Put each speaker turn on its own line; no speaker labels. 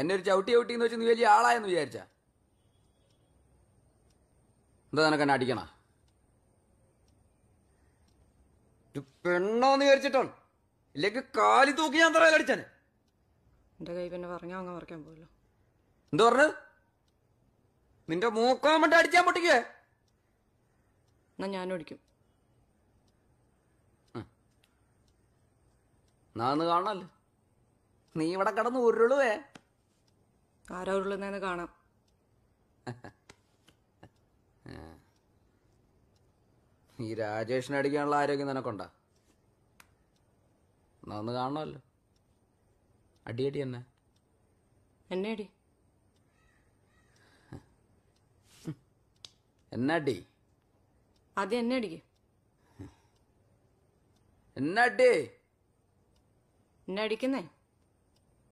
എന്നെ ഒരു ചവിട്ടി ചവിട്ടി എന്ന് വെച്ച് നീ വലിയ ആളായെന്ന് വിചാരിച്ച
എന്താ നിനക്ക് എന്നെ അടിക്കണ പെണ്ണോന്ന് വിചാരിച്ചിട്ടോ ഇല്ലെങ്കിൽ കാലി തൂക്കി ഞാൻ തറയിൽ അടിച്ചാന് എന്റെ കൈ
പിന്നെ പറഞ്ഞാ അങ്ങ് മറക്കാൻ പോലോ
എന്താ പറഞ്ഞത് നിന്റെ മൂക്കോ വേണ്ടി അടിച്ചാൻ പൊട്ടിക്കേ
എന്നാ ഞാനും അടിക്കും
നാന്ന് കാണാല്ലോ നീ ഇവിടെ കിടന്ന് ഉരുളുവേ ആരാ ഉരുളുന്നതെന്ന് കാണാം
ഈ രാജേഷിനെ അടിക്കാനുള്ള ആരോഗ്യം നിനക്കൊണ്ടാ നന്ന് കാണണമല്ലോ
അടിയടി എന്നെ എന്നെ അടി എന്നെ അടി
അത് എന്നെ അടിക്ക് എന്നെ അടി എന്നെ അടിക്കുന്നേ